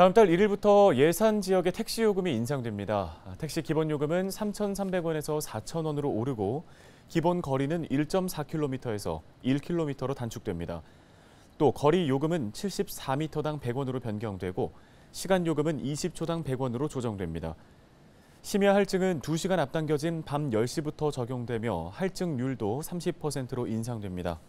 다음 달 1일부터 예산 지역의 택시 요금이 인상됩니다. 택시 기본 요금은 3,300원에서 4,000원으로 오르고 기본 거리는 1.4km에서 1km로 단축됩니다. 또 거리 요금은 74m당 100원으로 변경되고 시간 요금은 20초당 100원으로 조정됩니다. 심야 할증은 2시간 앞당겨진 밤 10시부터 적용되며 할증률도 30%로 인상됩니다.